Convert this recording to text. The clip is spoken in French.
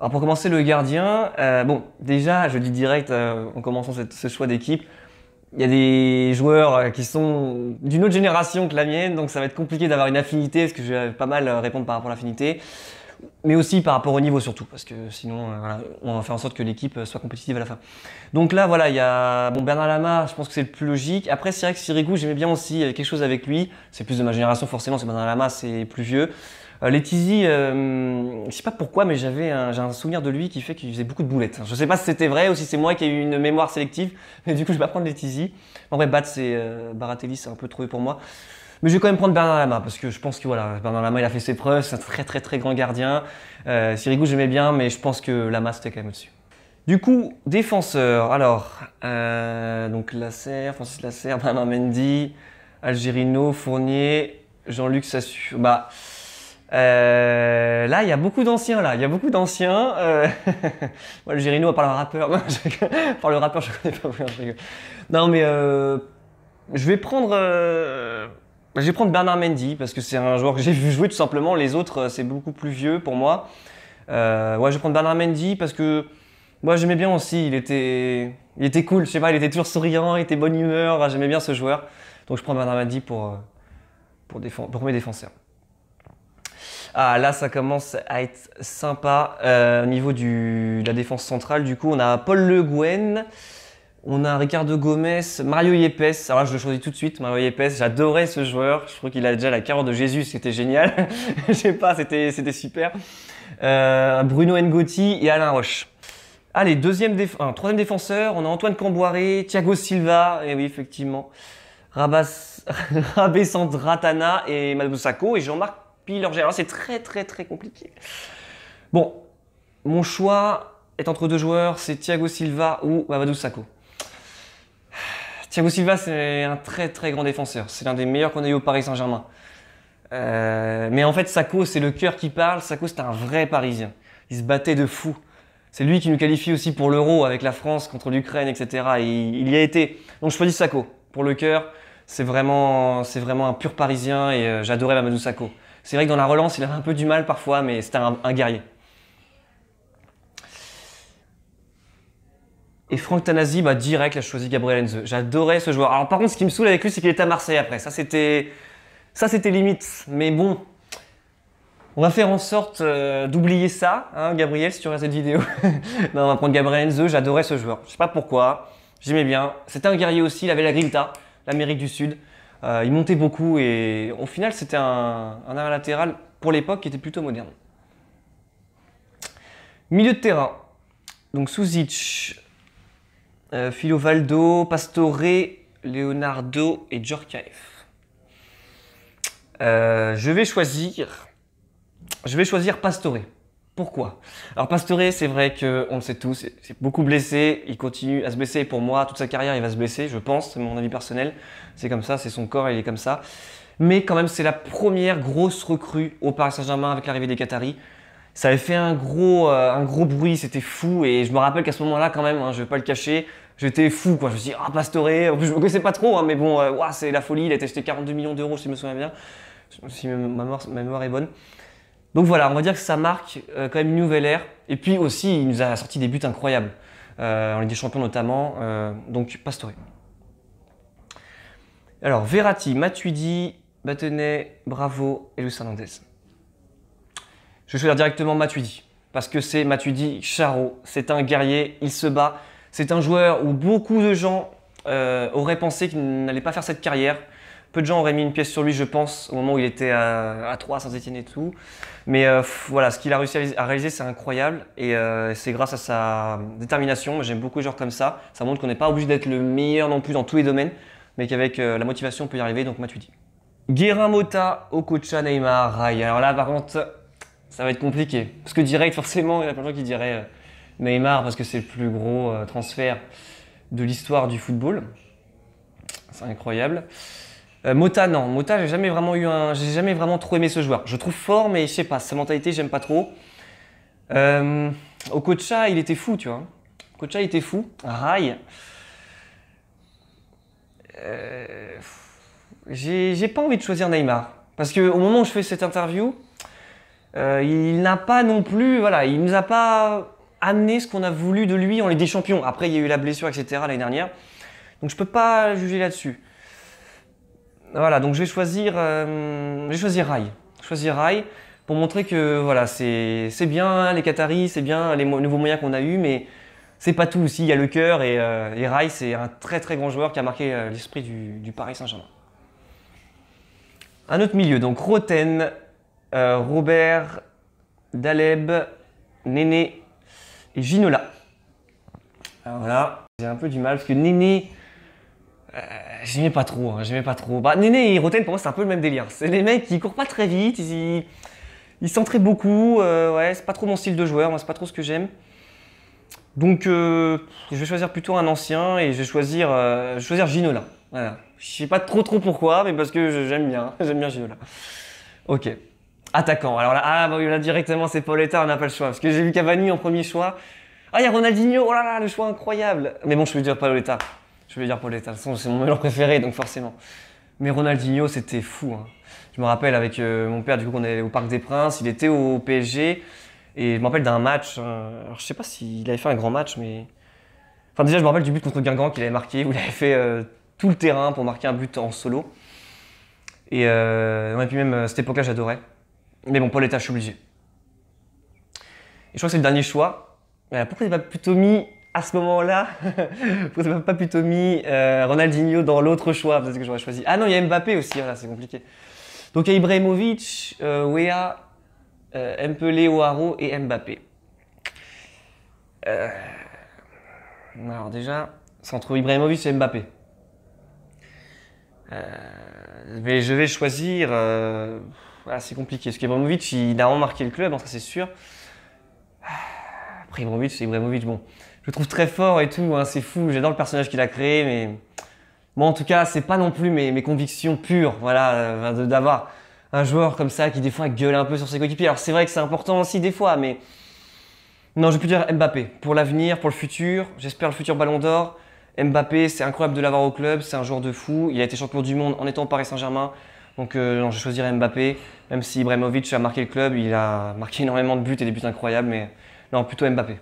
Alors pour commencer, le gardien, euh, bon, déjà, je dis direct euh, en commençant ce choix d'équipe, il y a des joueurs euh, qui sont d'une autre génération que la mienne, donc ça va être compliqué d'avoir une affinité, parce que je vais pas mal répondre par rapport à l'affinité, mais aussi par rapport au niveau surtout, parce que sinon, on va faire en sorte que l'équipe soit compétitive à la fin. Donc là, voilà, il y a bon, Bernard Lama, je pense que c'est le plus logique. Après, c'est vrai que Sirigu, j'aimais bien aussi quelque chose avec lui, c'est plus de ma génération forcément, c'est Bernard Lama, c'est plus vieux. Euh, les Letizy, euh, je sais pas pourquoi, mais j'avais un, j'ai un souvenir de lui qui fait qu'il faisait beaucoup de boulettes. Je sais pas si c'était vrai ou si c'est moi qui ai eu une mémoire sélective, mais du coup je vais pas prendre Letizy. En vrai, Bat c'est euh, Baratelli, c'est un peu trouvé pour moi. Mais je vais quand même prendre Bernard Lama parce que je pense que voilà, Bernard Lama il a fait ses preuves, c'est un très très très grand gardien. Euh, Sirigu j'aimais bien, mais je pense que Lama c'était quand même au-dessus. Du coup, défenseur, alors, donc Lasser, Francis Lasser, Bernard Mendy, Algérino, Fournier, Jean-Luc Sassu. Bah, euh, là, il y a beaucoup d'anciens, là, il y a beaucoup d'anciens. Euh, le Gérino, à part rappeur, par le rappeur, je connais pas Non, mais euh, je vais prendre. Je vais prendre Bernard Mendy parce que c'est un joueur que j'ai vu jouer tout simplement. Les autres, c'est beaucoup plus vieux pour moi. ouais, je vais prendre Bernard Mendy parce que moi j'aimais bien aussi. Il était, il était cool. Je sais pas, il était toujours souriant, il était bonne humeur. Ah, j'aimais bien ce joueur. Donc je prends Bernard Mendy pour, pour, pour mes défenseurs. Ah là, ça commence à être sympa. Euh, au niveau du, de la défense centrale, du coup, on a Paul Le Guen. On a Ricardo Gomez, Mario Yepes. Alors je le choisis tout de suite, Mario Yepes. J'adorais ce joueur. Je crois qu'il a déjà la carotte de Jésus, c'était génial. je sais pas, c'était super. Euh, Bruno Ngoti et Alain Roche. Allez, deuxième troisième défenseur, on a Antoine Camboiré, Thiago Silva, et oui, effectivement, Rabas... Rabessandratana et Madusako et Jean-Marc puis en c'est très très très compliqué. Bon, mon choix est entre deux joueurs, c'est Thiago Silva ou Mamadou Sakho. Thiago Silva, c'est un très très grand défenseur, c'est l'un des meilleurs qu'on a eu au Paris Saint-Germain. Euh, mais en fait, Sakho, c'est le cœur qui parle, Sakho, c'est un vrai Parisien. Il se battait de fou. C'est lui qui nous qualifie aussi pour l'euro avec la France contre l'Ukraine, etc. Et il, y a été. Donc je choisis sako pour le cœur. C'est vraiment, c'est vraiment un pur Parisien et euh, j'adorais Mamadou Sakho. C'est vrai que dans la relance, il avait un peu du mal parfois, mais c'était un, guerrier. Et Franck Tanasi, bah, direct, a choisi Gabriel Enze. J'adorais ce joueur. Alors par contre, ce qui me saoule avec lui, c'est qu'il était à Marseille après. Ça, c'était, ça, c'était limite. Mais bon, on va faire en sorte euh, d'oublier ça, hein, Gabriel, si tu regardes cette vidéo. non, on va prendre Gabriel Enze. J'adorais ce joueur. Je sais pas pourquoi. J'aimais bien. C'était un guerrier aussi. Il avait la grinta, l'Amérique du Sud. Euh, il montait beaucoup et au final, c'était un, un arrêt latéral pour l'époque qui était plutôt moderne. Milieu de terrain. Donc Suzic, euh, Filovaldo, Pastore, Leonardo et Djorkaeff. Euh, je vais choisir. Je vais choisir Pastore. Pourquoi Alors Pastore, c'est vrai que on le sait tous, c'est beaucoup blessé, il continue à se blesser. Pour moi, toute sa carrière, il va se blesser, je pense, c'est mon avis personnel. C'est comme ça, c'est son corps, il est comme ça. Mais quand même, c'est la première grosse recrue au Paris Saint-Germain avec l'arrivée des Qataris. Ça avait fait un gros, euh, un gros bruit, c'était fou. Et je me rappelle qu'à ce moment-là, quand même, hein, je vais pas le cacher, j'étais fou. Quoi. Je me suis dit, ah, oh, en plus, je me connaissais pas trop, hein, mais bon, euh, c'est la folie. Il a été acheté 42 millions d'euros, si je me souviens bien, si ma mémoire est bonne. Donc voilà, on va dire que ça marque euh, quand même une nouvelle ère. Et puis aussi, il nous a sorti des buts incroyables, euh, en Ligue des Champions notamment, euh, donc Pastore. Alors Verratti, Matuidi, Batenet, Bravo et Luis Hernandez. Je vais choisir directement Matuidi, parce que c'est Matuidi Charo, c'est un guerrier, il se bat, c'est un joueur où beaucoup de gens euh, auraient pensé qu'il n'allait pas faire cette carrière, peu de gens auraient mis une pièce sur lui, je pense, au moment où il était à, 3 sans et tout. Mais euh, voilà, ce qu'il a réussi à réaliser, c'est incroyable. Et euh, c'est grâce à sa détermination. j'aime beaucoup les joueurs comme ça. Ça montre qu'on n'est pas obligé d'être le meilleur non plus dans tous les domaines, mais qu'avec euh, la motivation, on peut y arriver. Donc, dit. Guérin Mota, Okocha, Neymar, Rai. Alors là, par contre, ça va être compliqué. Parce que direct, forcément, il y a plein de gens qui diraient Neymar parce que c'est le plus gros transfert de l'histoire du football. C'est incroyable. Euh, Mota, non. Mota, j'ai jamais vraiment eu un. J'ai jamais vraiment trop aimé ce joueur. Je trouve fort, mais je sais pas, sa mentalité, j'aime pas trop. Au euh, Okocha, il était fou, tu vois. Okocha, il était fou. Rai. Euh, j'ai pas envie de choisir Neymar. Parce qu'au moment où je fais cette interview, il n'a pas non plus. Voilà, il nous a pas amené ce qu'on a voulu de lui en Ligue des Champions. Après, il y a eu la blessure, etc. l'année dernière. Donc je peux pas juger là-dessus. Voilà, donc je vais choisir, euh, je Rai. Choisir pour montrer que voilà, c'est bien les Qataris, c'est bien les, nouveaux moyens qu'on a eu, mais c'est pas tout aussi. Il y a le cœur et, euh, Rai, c'est un très très grand joueur qui a marqué euh, l'esprit du, du, Paris Saint-Germain. Un autre milieu, donc Roten, Robert, Daleb, Néné et Ginola. Alors voilà, j'ai un peu du mal parce que Néné euh, j'aimais pas trop, hein, j'aimais pas trop. Bah, Néné et Roten, pour moi, c'est un peu le même délire. C'est les mecs qui courent pas très vite, ils, ils s'entraient beaucoup. Euh, ouais, c'est pas trop mon style de joueur, c'est pas trop ce que j'aime. Donc, euh, je vais choisir plutôt un ancien et je vais choisir, choisir Ginola. Voilà. Je sais pas trop trop pourquoi, mais parce que j'aime bien, j'aime bien Ginola. Ok. Attaquant. Alors là, ah, bah, directement, c'est Pauletta, on n'a pas le choix. Parce que j'ai vu Cavani en premier choix. Ah, il y a Ronaldinho, oh là là, le choix incroyable. Mais bon, je vais dire Pauletta. Je vais dire Paul Étalson, c'est mon meilleur préféré, donc forcément. Mais Ronaldinho, c'était fou. Hein. Je me rappelle avec euh, mon père, du coup, qu'on est au Parc des Princes, il était au PSG, et je me rappelle d'un match. Euh, alors, je sais pas s'il avait fait un grand match, mais. Enfin, déjà, je me rappelle du but contre Guingamp qu'il avait marqué, où il avait fait euh, tout le terrain pour marquer un but en solo. Et, puis, même, cette époque-là, j'adorais. Mais bon, Paul je suis obligé. Et je crois que c'est le dernier choix. Pourquoi il pas plutôt mis à ce moment-là, vous n'avez pas plutôt mis euh, Ronaldinho dans l'autre choix Peut-être que j'aurais choisi. Ah non, il y a Mbappé aussi, c'est compliqué. Donc il y a Ibrahimovic, euh, Wea, euh, Mpele, et Mbappé. Euh, alors déjà, c'est entre Ibrahimovic et Mbappé. mais je vais choisir. Ah, c'est compliqué, parce qu'Ibrahimovic, il a remarqué le club, hein, ça c'est sûr. Ibrahimovic, c'est Ibrahimovic. Bon, je le trouve très fort et tout. Hein, c'est fou. J'adore le personnage qu'il a créé. Mais moi, en tout cas, c'est pas non plus mes, convictions pures. Voilà, euh, d'avoir un joueur comme ça qui, des fois, gueule un peu sur ses coéquipiers. Alors, c'est vrai que c'est important aussi, des fois, mais. Non, je peux dire Mbappé. Pour l'avenir, pour le futur, j'espère le futur Ballon d'Or. Mbappé, c'est incroyable de l'avoir au club, c'est un joueur de fou. Il a été champion du monde en étant au Paris Saint-Germain. Donc euh, je choisirais Mbappé, même si Ibrahimovic a marqué le club, il a marqué énormément de buts et des buts incroyables, mais non, plutôt Mbappé.